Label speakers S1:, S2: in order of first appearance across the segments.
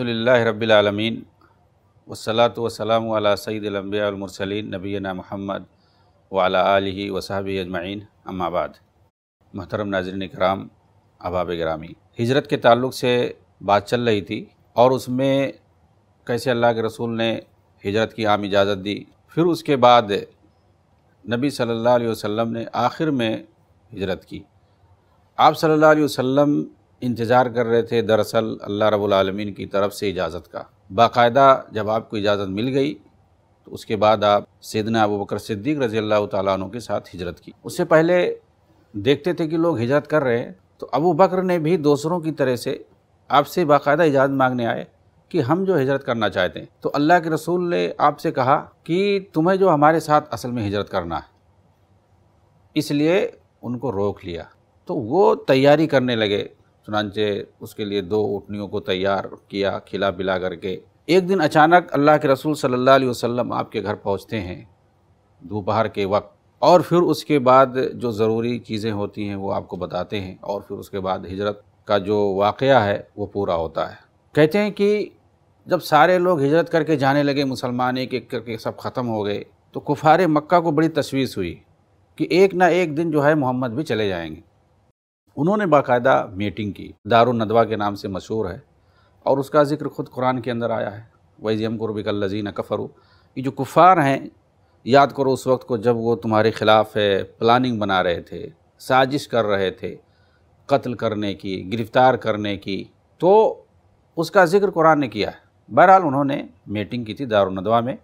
S1: अल्हम्दुलिल्लाह रब्बिल आलमीन वसलात वसलाम अला सईदम्बियामरसलिन नबीना महमद वाला आलि वसाहब अजमाइन अम्माबाद महतरम नाजरन कराम अबाब ग्रामी हिजरत के ताल्लुक से बात चल रही थी और उसमें कैसे अल्लाह के रसूल ने हिजरत की आम इजाज़त दी फिर उसके बाद नबी सल्लल्लाहु अलैहि वसल्लम ने आखिर में हिजरत की आप सल्लल्लाहु अलैहि वसल्लम इंतज़ार कर रहे थे दरअसल अल्लाह रब्बुल रबालमीन की तरफ से इजाज़त का बाकायदा जब आपको इजाज़त मिल गई तो उसके बाद आप सदना अबू बकर सिद्दीक रज़ी अल्लाह तु के साथ हिजरत की उससे पहले देखते थे कि लोग हिजरत कर रहे हैं तो अबू बकर ने भी दूसरों की तरह से आपसे बाकायदा इजाज़त मांगने आए कि हम जो हिजरत करना चाहते हैं तो अल्लाह के रसूल ने आपसे कहा कि तुम्हें जो हमारे साथ असल में हिजरत करना है इसलिए उनको रोक लिया तो वो तैयारी करने लगे चुनानचे उसके लिए दो उठनियों को तैयार किया खिला पिला करके एक दिन अचानक अल्लाह के रसूल सल्लल्लाहु अलैहि वसल्लम आपके घर पहुँचते हैं दोपहर के वक्त और फिर उसके बाद जो ज़रूरी चीज़ें होती हैं वो आपको बताते हैं और फिर उसके बाद हिजरत का जो वाक़ है वो पूरा होता है कहते हैं कि जब सारे लोग हिजरत करके जाने लगे मुसलमान एक एक करके सब ख़त्म हो गए तो कुफार मक्का को बड़ी तशवीश हुई कि एक ना एक दिन जो है मोहम्मद भी चले जाएंगे उन्होंने बाकायदा मीटिंग की दारुल नदवा के नाम से मशहूर है और उसका जिक्र खुद कुरान के अंदर आया है वैज़म कुरबिक लजीन कफ़रू ये जो कुफ़ार हैं याद करो उस वक्त को जब वो तुम्हारे ख़िलाफ़ है प्लानिंग बना रहे थे साजिश कर रहे थे कत्ल करने की गिरफ़्तार करने की तो उसका जिक्र कुरान ने किया है बहरहाल उन्होंने मीटिंग की थी दारदवा में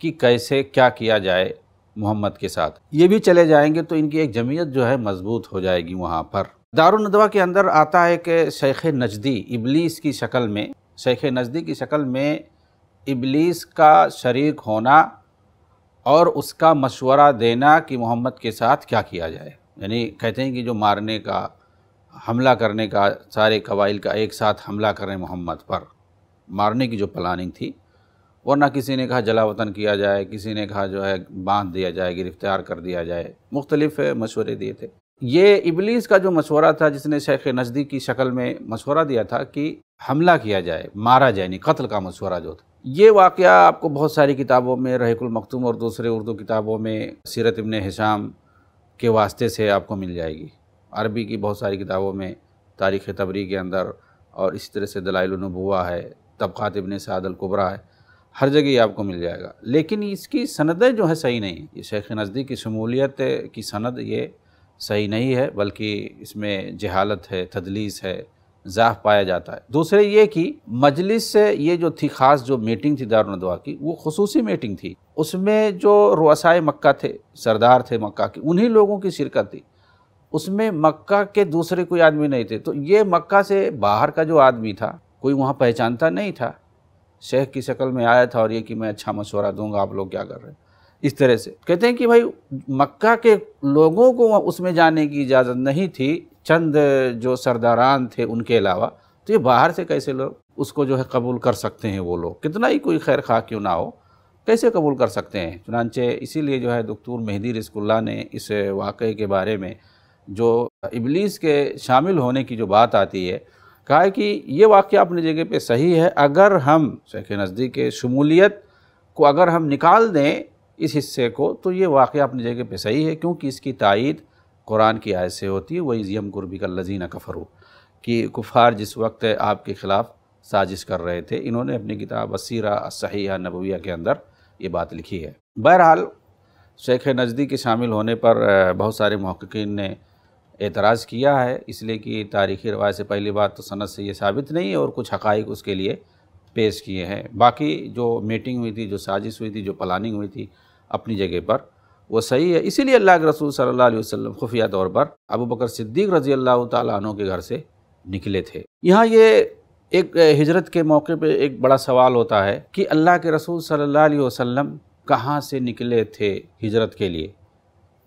S1: कि कैसे क्या किया जाए मोहम्मद के साथ ये भी चले जाएंगे तो इनकी एक जमीयत जो है मज़बूत हो जाएगी वहाँ पर दारुलदवा के अंदर आता है कि शेख नजदी इबलीस की शक्ल में शेख नजदी की शक्ल में इबलीस का शरीक होना और उसका मशवरा देना कि मोहम्मद के साथ क्या किया जाए यानी कहते हैं कि जो मारने का हमला करने का सारे कबाइल का एक साथ हमला करें मोहम्मद पर मारने की जो प्लानिंग थी ना किसी ने कहा जला वतन किया जाए किसी ने कहा जो है बांध दिया जाए गिरफ्तार कर दिया जाए मुख्तलिफ़ मशवरे दिए थे ये इबलीस का जो मशवरा था जिसने शेख नजदी की शक्ल में मशवरा दिया था कि हमला किया जाए मारा जाए नहीं कत्ल का मशवरा जो था ये वाक़ आपको बहुत सारी किताबों में रहकुल मखतूम और दूसरे उर्दू किताबों में सीरत इबन हिसाम के वास्ते से आपको मिल जाएगी अरबी की बहुत सारी किताबों में तारीख़ तबरी के अंदर और इसी तरह से दलाइलनबुआ है तबक़ात इबन सादल कुबरा है हर जगह ये आपको मिल जाएगा लेकिन इसकी सनदें जो है सही नहीं है ये शेख नजदीक की शमूलियत की सनद ये सही नहीं है बल्कि इसमें जहालत है तदलीस है ज़ाह पाया जाता है दूसरे ये कि मजलिस से ये जो थी ख़ास जो मीटिंग थी दारुलदवा की वो खसूस मीटिंग थी उसमें जो रसाए मक्का थे सरदार थे मक्का के उन्हीं लोगों की शिरकत थी उसमें मक्का के दूसरे कोई आदमी नहीं थे तो ये मक्का से बाहर का जो आदमी था कोई वहाँ पहचानता नहीं था शेख की शक्ल में आया था और ये कि मैं अच्छा मशवरा दूंगा आप लोग क्या कर रहे हैं इस तरह से कहते हैं कि भाई मक्का के लोगों को उसमें जाने की इजाज़त नहीं थी चंद जो सरदारान थे उनके अलावा तो ये बाहर से कैसे लोग उसको जो है कबूल कर सकते हैं वो लोग कितना ही कोई खैर खा क्यों ना हो कैसे कबूल कर सकते हैं चुनानचे इसीलिए जो है दकतूर मेहदी रिस्कुल्ला ने इस वाक़े के बारे में जो इबलीस के शामिल होने की जो बात आती है कहा है कि ये वाक्य अपनी जगह पे सही है अगर हम शेख नज़दीक के शमूलियत को अगर हम निकाल दें इस हिस्से को तो ये वाक़ अपनी जगह पर सही है क्योंकि इसकी तइद कुरान की आयत से होती है वही यम गुरबी का लजीना कफरू कि कुफ़ार जिस वक्त आपके ख़िलाफ़ साजिश कर रहे थे इन्होंने अपनी किताब असीरा सहिया नबविया के अंदर ये बात लिखी है बहरहाल शेख नजदी के शामिल होने पर बहुत सारे महक्कीन ने एतराज़ किया है इसलिए कि तारीख़ी रवायत से पहली बात तो सनत से ये साबित नहीं है और कुछ हक़ उसके लिए पेश किए हैं बाकी जो मीटिंग हुई थी जो साजिश हुई थी जो प्लानिंग हुई थी अपनी जगह पर वो सही है इसीलिए अल्लाह के रसूल सल्लल्लाहु अलैहि वसल्लम खुफिया तौर पर अबू बकर सिद्दीक रजी अल्लाह तु के घर से निकले थे यहाँ ये एक हिजरत के मौके पे एक बड़ा सवाल होता है कि अल्लाह के रसूल सल्लल्लाहु अलैहि वसल्लम कहाँ से निकले थे हिजरत के लिए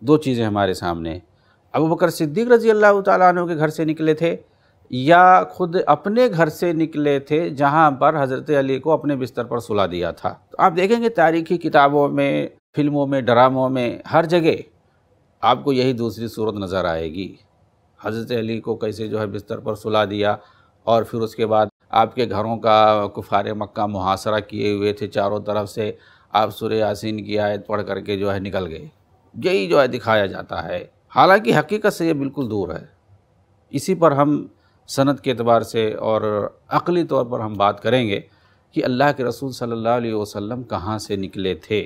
S1: दो चीज़ें हमारे सामने अबू बकर सिद्दीक रजी अल्लाह तु के घर से निकले थे या खुद अपने घर से निकले थे जहाँ पर हज़रत अली को अपने बिस्तर पर सुला दिया था तो आप देखेंगे तारीखी किताबों में फिल्मों में ड्रामों में हर जगह आपको यही दूसरी सूरत नज़र आएगी हज़रत अली को कैसे जो है बिस्तर पर सुला दिया और फिर उसके बाद आपके घरों का कुफार मक्का मुहासरा किए हुए थे चारों तरफ से आप सुर यासिन की आयत पढ़ करके जो है निकल गए यही जो है दिखाया जाता है हालांकि हकीकत से ये बिल्कुल दूर है इसी पर हम सनत के अतबार से और अकली तौर पर हम बात करेंगे कि अल्लाह के रसूल सल्ला वसम कहाँ से निकले थे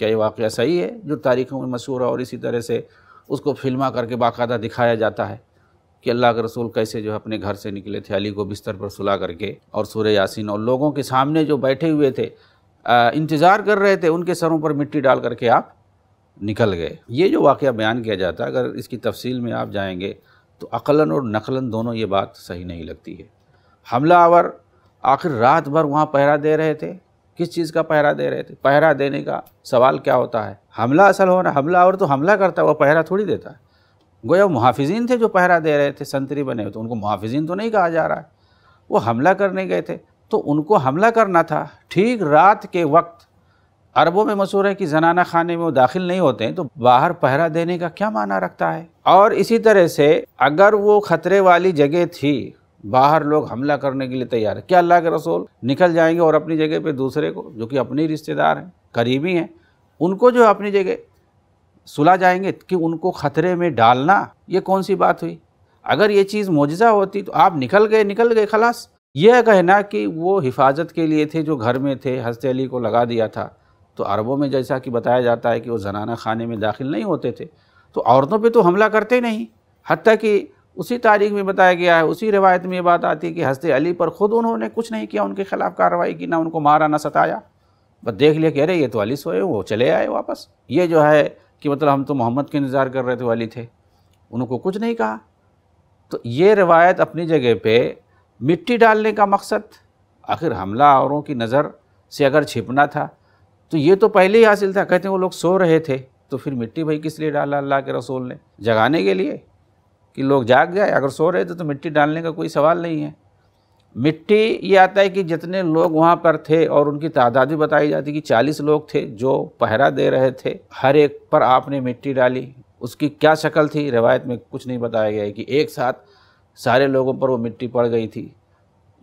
S1: क्या ये वाक़ सही है जो तारीखों में मशहूर है और इसी तरह से उसको फिल्मा करके बाकायदा दिखाया जाता है कि अल्लाह के रसूल कैसे जो है अपने घर से निकले थे अली को बिस्तर पर सुला करके और सूर यासिन और लोगों के सामने जो बैठे हुए थे इंतज़ार कर रहे थे उनके सरों पर मिट्टी डाल करके आप निकल गए ये जो वाक़ बयान किया जाता है अगर इसकी तफसील में आप जाएंगे तो अकलन और नकलन दोनों ये बात सही नहीं लगती है हमला आवर आखिर रात भर वहाँ पहरा दे रहे थे किस चीज़ का पहरा दे रहे थे पहरा देने का सवाल क्या होता है हमला असल होना हमला और तो हमला करता है वह पहरा थोड़ी देता है गोया वो मुहाफिजीन थे जो पहरा दे रहे थे संतरी बने हुए तो उनको मुहाफिजीन तो नहीं कहा जा रहा है वो हमला करने गए थे तो उनको हमला करना था ठीक रात के वक्त अरबों में मशहूर है कि जनाना खाने में वो दाखिल नहीं होते हैं तो बाहर पहरा देने का क्या माना रखता है और इसी तरह से अगर वो खतरे वाली जगह थी बाहर लोग हमला करने के लिए तैयार है क्या अल्लाह के रसूल निकल जाएंगे और अपनी जगह पे दूसरे को जो कि अपने रिश्तेदार हैं करीबी हैं उनको जो अपनी जगह सुला जाएंगे कि उनको ख़तरे में डालना ये कौन सी बात हुई अगर ये चीज़ मुजजा होती तो आप निकल गए निकल गए खलास यह कहना कि वो हिफाजत के लिए थे जो घर में थे हंसते अली को लगा दिया था तो अरबों में जैसा कि बताया जाता है कि वो जनाना खाने में दाखिल नहीं होते थे तो औरतों पे तो हमला करते नहीं हती कि उसी तारीख में बताया गया है उसी रिवायत में ये बात आती है कि हंसते अली पर ख़ुद उन्होंने कुछ नहीं किया उनके ख़िलाफ़ कार्रवाई की ना उनको मारा ना सताया बस देख लिया कि अरे ये तो अली सोए वो चले आए वापस ये जो है कि मतलब हम तो मोहम्मद के इंतज़ार कर रहे थे अली थे उनको कुछ नहीं कहा तो ये रिवायत अपनी जगह पर मिट्टी डालने का मकसद आखिर हमला औरों की नज़र से अगर छिपना था तो ये तो पहले ही हासिल था कहते हैं वो लोग सो रहे थे तो फिर मिट्टी भाई किस लिए डाला अल्लाह के रसूल ने जगाने के लिए कि लोग जाग गए अगर सो रहे थे तो मिट्टी डालने का कोई सवाल नहीं है मिट्टी ये आता है कि जितने लोग वहाँ पर थे और उनकी तादाद भी बताई जाती कि चालीस लोग थे जो पहरा दे रहे थे हर एक पर आपने मिट्टी डाली उसकी क्या शक्ल थी रिवायत में कुछ नहीं बताया गया है कि एक साथ सारे लोगों पर वो मिट्टी पड़ गई थी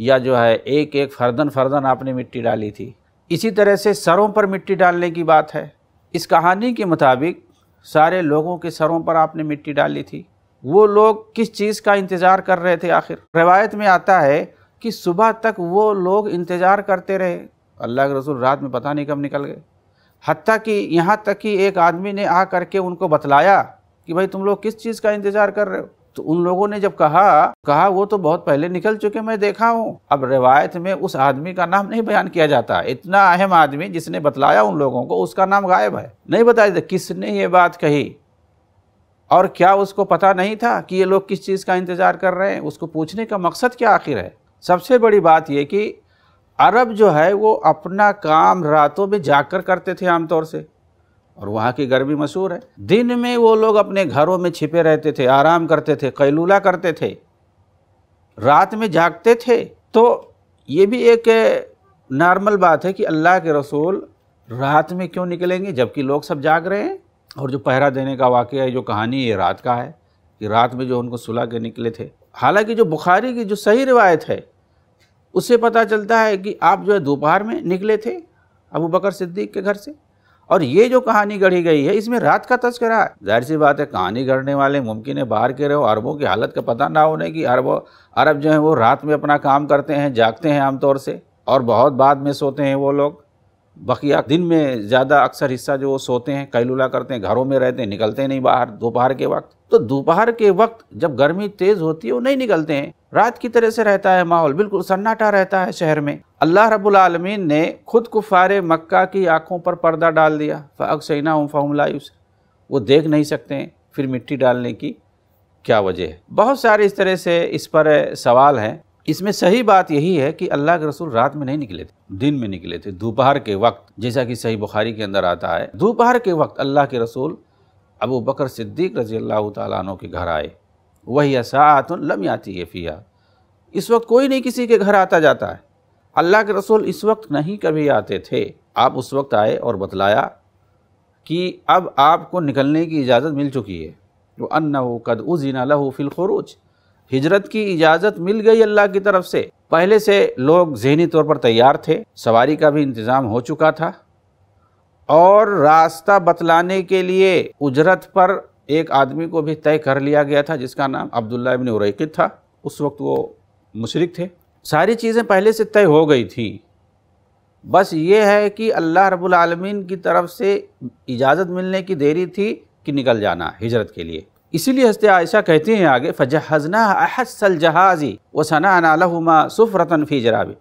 S1: या जो है एक एक फर्दन फर्दन आपने मिट्टी डाली थी इसी तरह से सरों पर मिट्टी डालने की बात है इस कहानी के मुताबिक सारे लोगों के सरों पर आपने मिट्टी डाली थी वो लोग किस चीज़ का इंतज़ार कर रहे थे आखिर रवायत में आता है कि सुबह तक वो लोग इंतज़ार करते रहे अल्लाह के रसूल रात में पता नहीं कब निकल गए हती कि यहाँ तक कि एक आदमी ने आ करके उनको बतलाया कि भाई तुम लोग किस चीज़ का इंतज़ार कर रहे हो तो उन लोगों ने जब कहा कहा वो तो बहुत पहले निकल चुके मैं देखा हूँ अब रिवायत में उस आदमी का नाम नहीं बयान किया जाता इतना अहम आदमी जिसने बतलाया उन लोगों को उसका नाम गायब है नहीं बताया किसने ये बात कही और क्या उसको पता नहीं था कि ये लोग किस चीज़ का इंतज़ार कर रहे हैं उसको पूछने का मकसद क्या आखिर है सबसे बड़ी बात ये कि अरब जो है वो अपना काम रातों में जाकर करते थे आमतौर से और वहाँ की गर्मी मशहूर है दिन में वो लोग अपने घरों में छिपे रहते थे आराम करते थे कैलूला करते थे रात में जागते थे तो ये भी एक नॉर्मल बात है कि अल्लाह के रसूल रात में क्यों निकलेंगे जबकि लोग सब जाग रहे हैं और जो पहरा देने का वाक़ है जो कहानी ये रात का है कि रात में जो उनको सुला के निकले थे हालांकि जो बुखारी की जो सही रिवायत है उससे पता चलता है कि आप जो है दोपहर में निकले थे अबू बकर सिद्दीक के घर से और ये जो कहानी गढ़ी गई है इसमें रात का तस्करा है जाहिर सी बात है कहानी गढ़ने वाले मुमकिन है बाहर के रहो अरबों की हालत का पता ना होने की अरब अरब जो हैं वो रात में अपना काम करते हैं जागते हैं आमतौर से और बहुत बाद में सोते हैं वो लोग बकिया दिन में ज़्यादा अक्सर हिस्सा जो वो सोते हैं कैलूला करते हैं घरों में रहते हैं निकलते नहीं बाहर दोपहर के वक्त तो दोपहर के वक्त जब गर्मी तेज़ होती है वो नहीं निकलते हैं रात की तरह से रहता है माहौल बिल्कुल सन्नाटा रहता है शहर में अल्लाह रब्बुल आलमीन ने खुद कुफार मक्का की आँखों पर पर्दा डाल दिया फ़सैना फ़ाउमलायूस वो देख नहीं सकते हैं फिर मिट्टी डालने की क्या वजह है बहुत सारे इस तरह से इस पर सवाल हैं इसमें सही बात यही है कि अल्लाह के रसूल रात में नहीं निकले थे दिन में निकले थे दोपहर के वक्त जैसा कि सही बुखारी के अंदर आता है दोपहर के वक्त अल्लाह के रसूल अबू बकर सिद्दीक रजी अल्लाह तु के घर आए वही असात लम आती है फ़िया इस वक्त कोई नहीं किसी के घर आता जाता है अल्लाह के रसूल इस वक्त नहीं कभी आते थे आप उस वक्त आए और बतलाया कि अब आपको निकलने की इजाज़त मिल चुकी है वो अन्ना कद उजीना लहू फिल हिजरत की इजाज़त मिल गई अल्लाह की तरफ से पहले से लोग जहनी तौर पर तैयार थे सवारी का भी इंतज़ाम हो चुका था और रास्ता बतलाने के लिए उजरत पर एक आदमी को भी तय कर लिया गया था जिसका नाम अब्दुल्ला इबन उरैकित था उस वक्त वो मुशरक थे सारी चीज़ें पहले से तय हो गई थी बस ये है कि अल्लाह रब्बुल रबालमीन की तरफ से इजाज़त मिलने की देरी थी कि निकल जाना हिजरत के लिए इसीलिए हस्ते आयशा कहती हैं आगे फ़जहजना जहाज़ी व सना नालहुमा सुफ़रतन फ़ी जराबी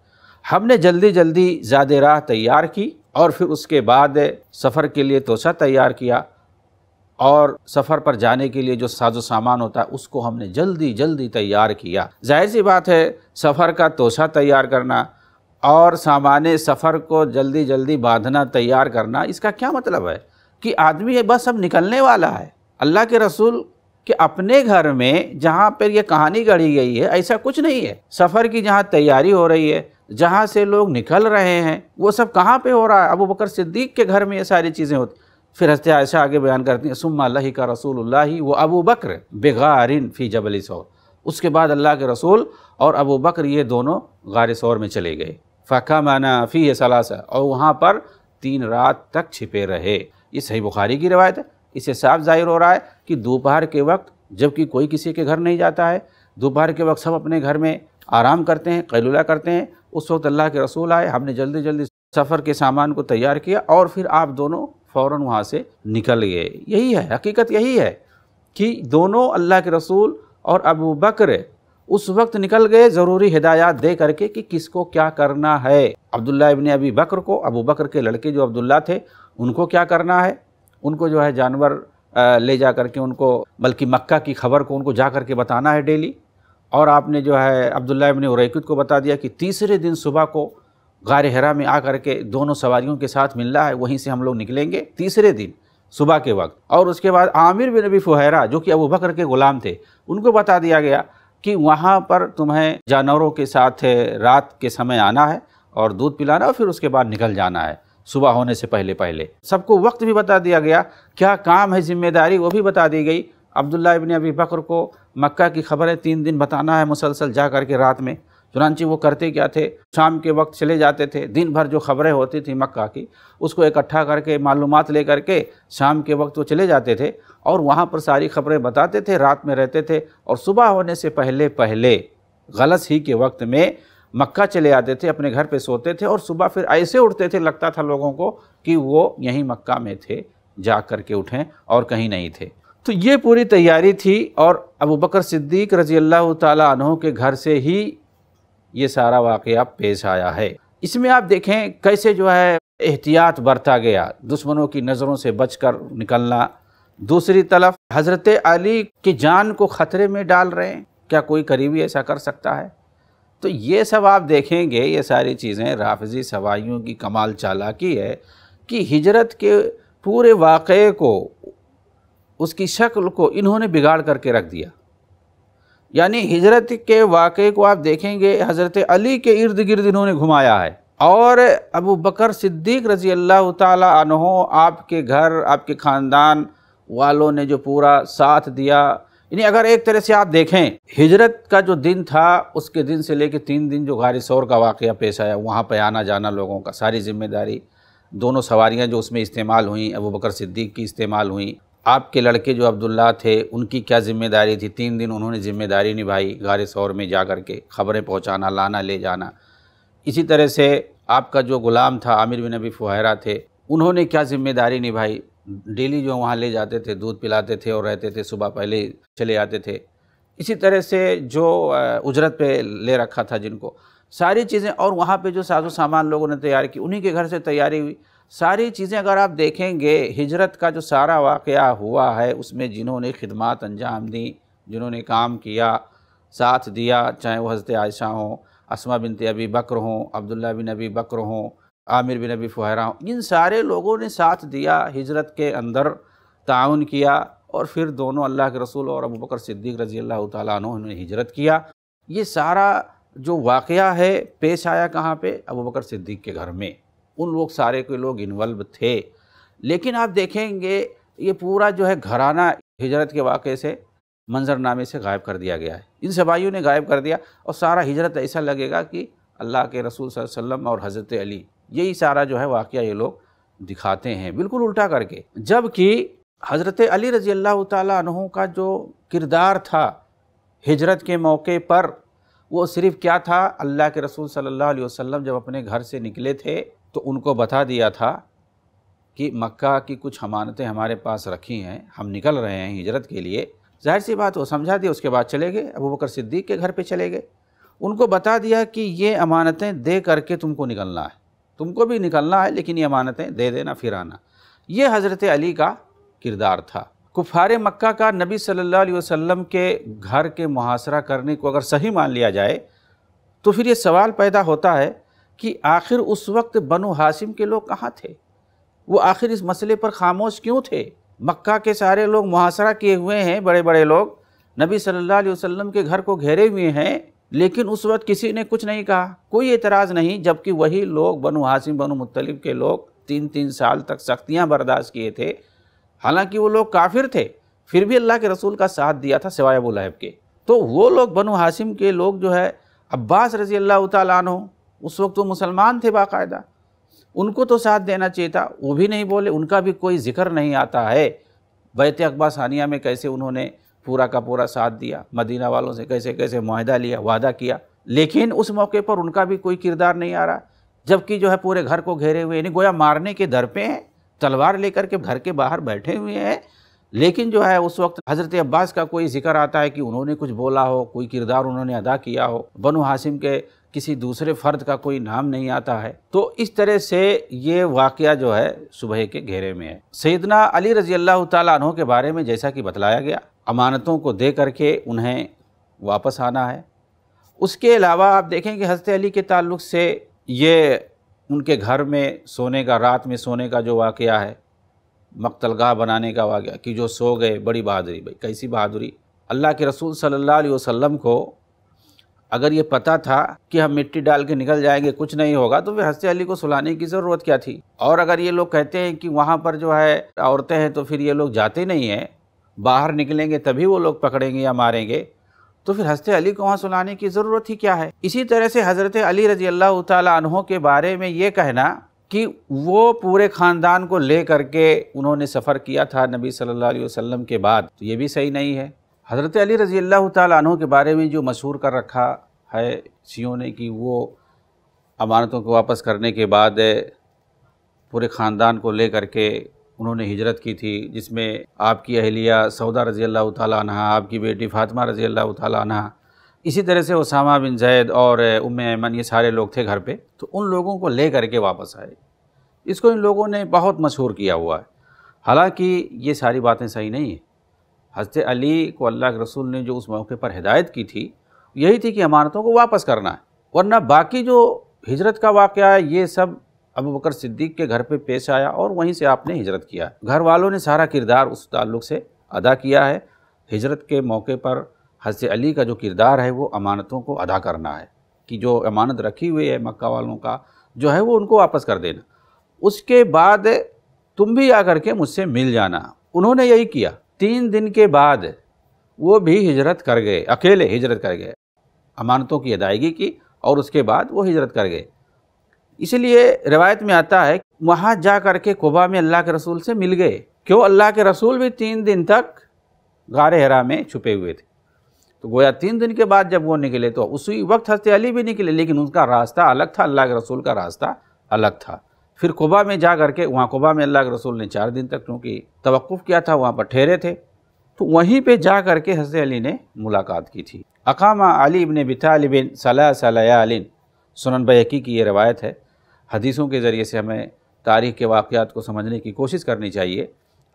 S1: हमने जल्दी जल्दी ज़्यादा राह तैयार की और फिर उसके बाद सफ़र के लिए तोशा तैयार किया और सफ़र पर जाने के लिए जो साजो सामान होता है उसको हमने जल्दी जल्दी तैयार किया जाहिर सी बात है सफ़र का तोशा तैयार करना और सामान सफ़र को जल्दी जल्दी बांधना तैयार करना इसका क्या मतलब है कि आदमी बस अब निकलने वाला है अल्लाह के रसूल कि अपने घर में जहाँ पर यह कहानी गढ़ी गई है ऐसा कुछ नहीं है सफ़र की जहाँ तैयारी हो रही है जहाँ से लोग निकल रहे हैं वो सब कहाँ पे हो रहा है अबू बकर सिद्दीक के घर में ये सारी चीज़ें होती फिर हस्ते आयशा आगे बयान करती हैं सुम्मा अल्ला का रसूल अल्लाह वो अबू बकर बेगारिन फ़ी जबली सौर उसके बाद अल्लाह के रसूल और अबू बकर ये दोनों गार सौर में चले गए फ़ाका माना फ़ी सलासा और वहाँ पर तीन रात तक छिपे रहे ये सही बुखारी की रवायत है इससे साफ जाहिर हो रहा है कि दोपहर के वक्त जबकि कोई किसी के घर नहीं जाता है दोपहर के वक्त सब अपने घर में आराम करते हैं कैलुला करते हैं उस वक्त अल्लाह के रसूल आए हमने जल्दी जल्दी सफ़र के सामान को तैयार किया और फिर आप दोनों फ़ौर वहाँ से निकल गए यही है हकीकत यही है कि दोनों अल्लाह के रसूल और अबू बकर उस वक्त निकल गए ज़रूरी हिदायत दे करके कि किसको क्या करना है अब्दुल्ला इबन अबी बकर को अबू बकर के लड़के जो अब्दुल्ला थे उनको क्या करना है उनको जो है जानवर ले जा कर के उनको बल्कि मक्का की खबर को उनको जा कर के बताना है डेली और आपने जो है अब्दुल्ला इबन उरैकुत को बता दिया कि तीसरे दिन सुबह को गार हरा में आ कर के दोनों सवारियों के साथ मिलना है वहीं से हम लोग निकलेंगे तीसरे दिन सुबह के वक्त और उसके बाद आमिर बिन नबी फुहरा जो कि अबू बकर के ग़ुलाम थे उनको बता दिया गया कि वहाँ पर तुम्हें जानवरों के साथ रात के समय आना है और दूध पिलाना और फिर उसके बाद निकल जाना है सुबह होने से पहले पहले सबको वक्त भी बता दिया गया क्या काम है जिम्मेदारी वो भी बता दी गई अब्दुल्ला इबन अबी बकर को मक्का की खबरें तीन दिन बताना है मुसलसल जा कर के रात में चुनानची वो करते क्या थे शाम के वक्त चले जाते थे दिन भर जो खबरें होती थी मक्का की उसको इकट्ठा करके मालूम ले करके शाम के वक्त वो चले जाते थे और वहाँ पर सारी खबरें बताते थे रात में रहते थे और सुबह होने से पहले पहले गलत ही के वक्त में मक्का चले आते थे अपने घर पे सोते थे और सुबह फिर ऐसे उठते थे लगता था लोगों को कि वो यहीं मक्का में थे जा कर के उठें और कहीं नहीं थे तो ये पूरी तैयारी थी और अबू बकर सिद्दीक रजी अल्लाह तहों के घर से ही ये सारा वाक़ पेश आया है इसमें आप देखें कैसे जो है एहतियात बरता गया दुश्मनों की नज़रों से बचकर निकलना दूसरी तरफ हज़रत अली की जान को ख़तरे में डाल रहे हैं क्या कोई करीबी ऐसा कर सकता है तो ये सब आप देखेंगे ये सारी चीज़ें राफजी सवाइयों की कमाल चालाकी है कि हिजरत के पूरे वाक़े को उसकी शक्ल को इन्होंने बिगाड़ करके रख दिया यानी हिजरत के वाक़े को आप देखेंगे हज़रत अली के इर्द गिर्द इन्होंने घुमाया है और अबू बकर सिद्दीक रज़ी अल्लाह तहों आपके घर आपके ख़ानदान वालों ने जो पूरा साथ दिया यानी अगर एक तरह से आप देखें हिजरत का जो दिन था उसके दिन से लेकर तीन दिन जो गारिसौर का वाक़ पेश आया वहाँ पर आना जाना लोगों का सारी जिम्मेदारी दोनों सवारियाँ जो उसमें इस्तेमाल हुई अबू बकर सिद्दीक की इस्तेमाल हुई आपके लड़के जो अब्दुल्ला थे उनकी क्या जिम्मेदारी थी तीन दिन उन्होंने जिम्मेदारी निभाई गारिसौर में जा कर के ख़बरें पहुँचाना लाना ले जाना इसी तरह से आपका जो ग़ुलाम था आमिर बिन नबी फुहरा थे उन्होंने क्या जिम्मेदारी निभाई डेली जो वहाँ ले जाते थे दूध पिलाते थे और रहते थे सुबह पहले चले आते थे इसी तरह से जो उजरत पे ले रखा था जिनको सारी चीज़ें और वहाँ पे जो साजो सामान लोगों ने तैयार की उन्हीं के घर से तैयारी हुई सारी चीज़ें अगर आप देखेंगे हिजरत का जो सारा वाक़ हुआ है उसमें जिन्होंने खिदमत अंजाम दी जिन्होंने काम किया साथ दिया चाहे वह हजरत आयशा हों असमा बिनते अबी बकर हों अब्दुल्ला बिन अबी बकर हों आमिर बिन अबी फुहरा इन सारे लोगों ने साथ दिया हिजरत के अंदर ताउन किया और फिर दोनों अल्लाह के रसूल और अबू बकर सिद्दीक रजी अल्लाह तुमने ने हिजरत किया ये सारा जो वाक़ है पेश आया कहाँ पे अबू बकर सिद्दीक के घर में उन लोग सारे के लोग इन्वॉल्व थे लेकिन आप देखेंगे ये पूरा जो है घराना हिजरत के वाक़े से मंजरनामे से गायब कर दिया गया है इन सबाइयों ने गायब कर दिया और सारा हिजरत ऐसा लगेगा कि अल्लाह के रसूल वसल्लम और हज़रत अली यही सारा जो है वाक़ ये लोग दिखाते हैं बिल्कुल उल्टा करके जबकि हज़रत अली रज़ी अल्लाह तहों का जो किरदार था हिजरत के मौके पर वो सिर्फ़ क्या था अल्लाह के रसूल सल्लल्लाहु अलैहि वसल्लम जब अपने घर से निकले थे तो उनको बता दिया था कि मक्का की कुछ अमानतें हमारे पास रखी हैं हम निकल रहे हैं हिजरत के लिए जाहिर सी बात वो समझा दी उसके बाद चले गए अबू बकर सिद्दीक के घर पे चले गए उनको बता दिया कि ये अमानतें दे करके तुमको निकलना है तुमको भी निकलना है लेकिन ये अमानतें दे देना फिर आना ये हज़रत अली का किरदार था कुफार मक्का का नबी सल्लल्लाहु अलैहि वसल्लम के घर के मुहासरा करने को अगर सही मान लिया जाए तो फिर ये सवाल पैदा होता है कि आखिर उस वक्त बनु हाशिम के लोग कहाँ थे वो आखिर इस मसले पर खामोश क्यों थे मक्का के सारे लोग मुहासरा किए हुए हैं बड़े बड़े लोग नबी सल्लल्लाहु अलैहि वसल्लम के घर को घेरे हुए हैं लेकिन उस वक्त किसी ने कुछ नहीं कहा कोई एतराज़ नहीं जबकि वही लोग बनु हाशिम बनु मुतलिब के लोग तीन तीन साल तक सख्तियाँ बर्दाश्त किए थे हालांकि वो लोग काफिर थे फिर भी अल्लाह के रसूल का साथ दिया था सिवाय अबू लहब के तो वो लोग बनु हाशिम के लोग जो है अब्बास रजी अल्लाह तु उस वक्त वो मुसलमान थे बाकायदा उनको तो साथ देना चाहिए था वो भी नहीं बोले उनका भी कोई जिक्र नहीं आता है बैत अकबा सानिया में कैसे उन्होंने पूरा का पूरा साथ दिया मदीना वालों से कैसे कैसे माहदा लिया वादा किया लेकिन उस मौके पर उनका भी कोई किरदार नहीं आ रहा जबकि जो है पूरे घर को घेरे हुए यानी गोया मारने के दर पे हैं तलवार लेकर के घर के बाहर बैठे हुए हैं लेकिन जो है उस वक्त हज़रत अब्बास का कोई जिक्र आता है कि उन्होंने कुछ बोला हो कोई किरदार उन्होंने अदा किया हो बनु हाशिम के किसी दूसरे फ़र्द का कोई नाम नहीं आता है तो इस तरह से ये वाक़ जो है सुबह के घेरे में है सैदना अली रजी अल्लाह तहों के बारे में जैसा कि बतलाया गया अमानतों को दे करके उन्हें वापस आना है उसके अलावा आप देखें कि हज़रत अली के ताल्लुक से ये उनके घर में सोने का रात में सोने का जो वाक़ है मक्तलगा बनाने का वाक़ कि जो सो गए बड़ी बहादुरी भाई कैसी बहादुरी अल्लाह के रसूल सल्ला वसम को अगर ये पता था कि हम मिट्टी डाल के निकल जाएंगे कुछ नहीं होगा तो फिर हंसते अली को सुलाने की ज़रूरत क्या थी और अगर ये लोग कहते हैं कि वहाँ पर जो है औरतें हैं तो फिर ये लोग जाते नहीं हैं बाहर निकलेंगे तभी वो लोग पकड़ेंगे या मारेंगे तो फिर हज़रत अली को वहाँ सुलाने की ज़रूरत ही क्या है इसी तरह से हज़रत अली रजी अल्लाह तहों के बारे में ये कहना कि वो पूरे ख़ानदान को ले करके उन्होंने सफ़र किया था नबी सल्लल्लाहु अलैहि वसल्लम के बाद तो ये भी सही नहीं है हज़रत अली रज़ी अल्लाह तहों के बारे में जो मशहूर कर रखा है सीओ ने कि वो अमानतों को वापस करने के बाद पूरे ख़ानदान को ले करके उन्होंने हिजरत की थी जिसमें आपकी अहलिया सऊदा रज़ी अल्लाह तह आपकी बेटी फ़ातिमा रज़ी अल्लाह तह इसी तरह से उसामा बिन जैद और उम ऐमन ये सारे लोग थे घर पे तो उन लोगों को ले करके वापस आए इसको इन लोगों ने बहुत मशहूर किया हुआ है हालांकि ये सारी बातें सही नहीं हैं हज़रत अली को अल्लाह के रसूल ने जो उस मौके पर हिदायत की थी यही थी कि अमानतों को वापस करना है वरना बाकी जो हिजरत का वाक़ है ये सब अबू बकर सिद्दीक के घर पे पेश आया और वहीं से आपने हिजरत किया घर वालों ने सारा किरदार उस ताल्लुक से अदा किया है हिजरत के मौके पर हज़रत अली का जो किरदार है वो अमानतों को अदा करना है कि जो अमानत रखी हुई है मक्का वालों का जो है वो उनको वापस कर देना उसके बाद तुम भी आकर के मुझसे मिल जाना उन्होंने यही किया तीन दिन के बाद वो भी हिजरत कर गए अकेले हिजरत कर गए अमानतों की अदायगी की और उसके बाद वो हिजरत कर गए इसलिए रिवायत में आता है वहाँ जा कर के कोबा में अल्लाह के रसूल से मिल गए क्यों अल्लाह के रसूल भी तीन दिन तक गार हरा में छुपे हुए थे तो गोया तीन दिन के बाद जब वो निकले तो उसी वक्त हंसते अली भी निकले लेकिन उनका रास्ता अलग था अल्लाह के रसूल का रास्ता अलग था फिर कोबा में जा कर के वहाँ कोबा में अल्लाह के रसूल ने चार दिन तक क्योंकि तवक़ किया था वहाँ पर ठहरे थे तो वहीं पे जा कर के हज़रत अली ने मुलाकात की थी अकामा अली इबन बितालिबिन सलाह सलायालिन सुनन बैकी की ये रवायत है हदीसों के ज़रिए से हमें तारीख़ के वाक़ात को समझने की कोशिश करनी चाहिए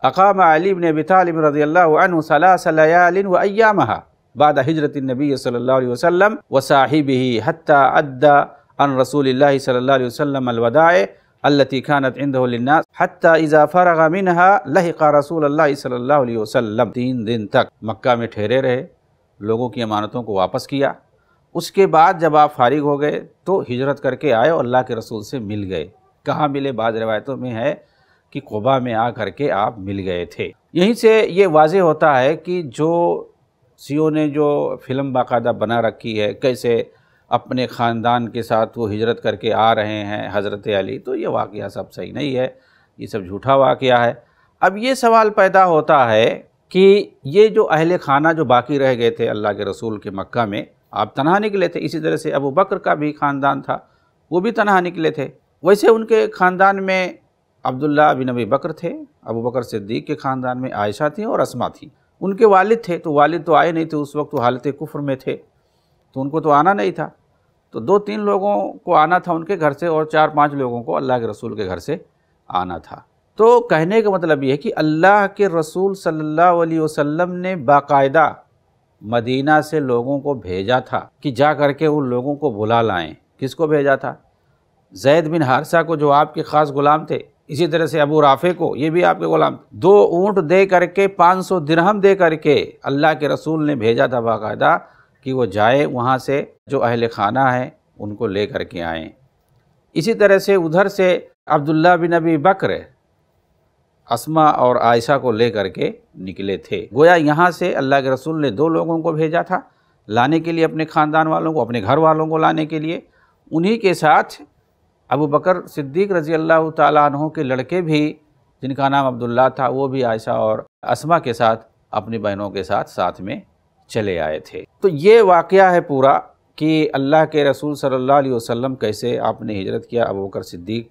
S1: अकाम अलीब ने बितालिब रजी सलासलिन व बाद हजरत नबी सल्ला वसम व साहिब ही हती अद्दा अन रसूल सल्ला वसम अलवदाए अल्लती खानत इंदनास हती इज़ा फ़रगा रसूल सल्ला वसम तीन दिन तक मक् में ठहरे रहे लोगों की अमानतों को वापस किया उसके बाद जब आप फारिग हो गए तो हिजरत करके आए और अल्लाह के रसूल से मिल गए कहाँ मिले बाद रवायतों में है कि कोबा में आ कर के आप मिल गए थे यहीं से ये वाज होता है कि जो सीओ ने जो फिल्म बाकायदा बना रखी है कैसे अपने ख़ानदान के साथ वो हिजरत करके आ रहे हैं हज़रत अली तो ये वाक़ सब सही नहीं है ये सब झूठा वाक़ है अब ये सवाल पैदा होता है कि ये जो अहल खाना जो बाकी रह गए थे अल्लाह के रसूल के मक्का में आप तनहा निकले थे इसी तरह से अबू बकर का भी ख़ानदान था वो भी तनहा निकले थे वैसे उनके ख़ानदान में अब्दुल्ला बिन अबी बकर थे अबू बकर सिद्दीक के ख़ानदान में आयशा थी और असमा थी उनके वालिद थे तो वालिद तो आए नहीं थे उस वक्त वो हालत कुफर में थे तो उनको तो आना नहीं था तो दो तीन लोगों को आना था उनके घर से और चार पाँच लोगों को अल्लाह के रसूल के घर से आना था तो कहने का मतलब ये है कि अल्लाह के रसूल सल्लल्लाहु अलैहि वसल्लम ने बाकायदा मदीना से लोगों को भेजा था कि जा करके उन लोगों को बुला लाएं किसको भेजा था जैद बिन हारसा को जो आपके ख़ास ग़ुलाम थे इसी तरह से अबू राफ़े को ये भी आपके ग़ुलाम दो ऊँट दे करके 500 सौ द्रहम दे करके अल्लाह के रसूल ने भेजा था बाकायदा कि वो जाए वहाँ से जो अहल खाना है उनको ले करके आएँ इसी तरह से उधर से अब्दुल्ला बिन अबी बकर असमा और आयशा को लेकर के निकले थे गोया यहाँ से अल्लाह के रसूल ने दो लोगों को भेजा था लाने के लिए अपने ख़ानदान वालों को अपने घर वालों को लाने के लिए उन्हीं के साथ अबू बकर सिद्दीक रज़ी अल्लाह तहों के लड़के भी जिनका नाम अब्दुल्ला था वो भी आयशा और असमा के साथ अपनी बहनों के साथ साथ में चले आए थे तो ये वाक़ है पूरा कि अल्लाह के रसूल सल्ला वसम कैसे आपने हिजरत किया अबू बकर सिद्दीक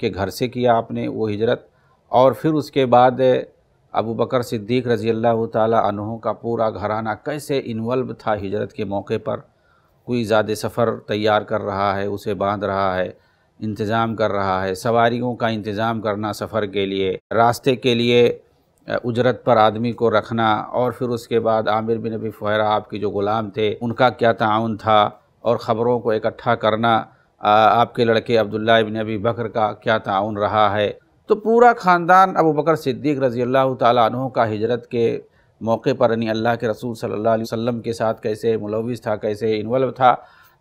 S1: के घर से किया आपने वो हिजरत और फिर उसके बाद अबू बकर सिद्दीक रज़ी अल्लाह तहों का पूरा घराना कैसे इन्वॉल्व था हिजरत के मौके पर कोई ज़्यादा सफ़र तैयार कर रहा है उसे बांध रहा है इंतज़ाम कर रहा है सवारियों का इंतज़ाम करना सफ़र के लिए रास्ते के लिए उजरत पर आदमी को रखना और फिर उसके बाद आमिर बिन नबी फहरा आपके जो ग़ुलाम थे उनका क्या ताउन था और ख़बरों को इकट्ठा करना आपके लड़के अब्दुल्ला बिन अबी बकर का क्या ताउन रहा है तो पूरा ख़ानदान अबू बकर सिद्दीक रज़ी अल्लाह तु का हिजरत के मौके पर यानी अल्लाह के रसूल सल्लल्लाहु अलैहि वसल्लम के साथ कैसे मुलविस था कैसे इन्वॉल्व था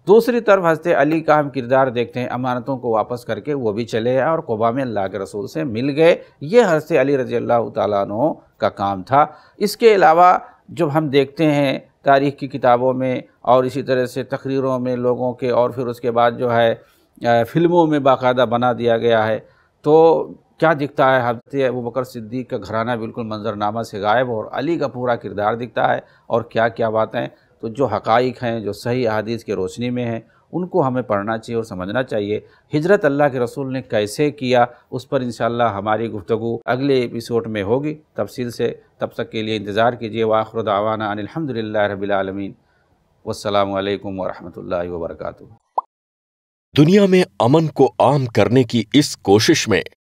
S1: दूसरी तरफ हंसते अली का हम किरदार देखते हैं अमानतों को वापस करके वो भी चले आए और कोबा में अल्लाह के रसूल से मिल गए ये हंसते अली रजी अल्लाह तु का काम था इसके अलावा जब हम देखते हैं तारीख़ की किताबों में और इसी तरह से तकरीरों में लोगों के और फिर उसके बाद जो है फ़िल्मों में बाकायदा बना दिया गया है तो क्या दिखता है हजरत अब बकर सिद्दीक का घराना बिल्कुल मंजरनामा से गायब और अली का पूरा किरदार दिखता है और क्या क्या बातें तो जो हक़ हैं जो सही अहदीस के रोशनी में हैं उनको हमें पढ़ना चाहिए और समझना चाहिए हिजरत अल्लाह के रसूल ने कैसे किया उस पर इन हमारी गुफ्तु अगले एपिसोड में होगी तफसील से तब तक के लिए इंतज़ार कीजिए वाखर दावाना अनिलहमदिल्ला रबीआलमीन वालकम वरहमल वर्का दुनिया में अमन को आम करने की इस कोशिश में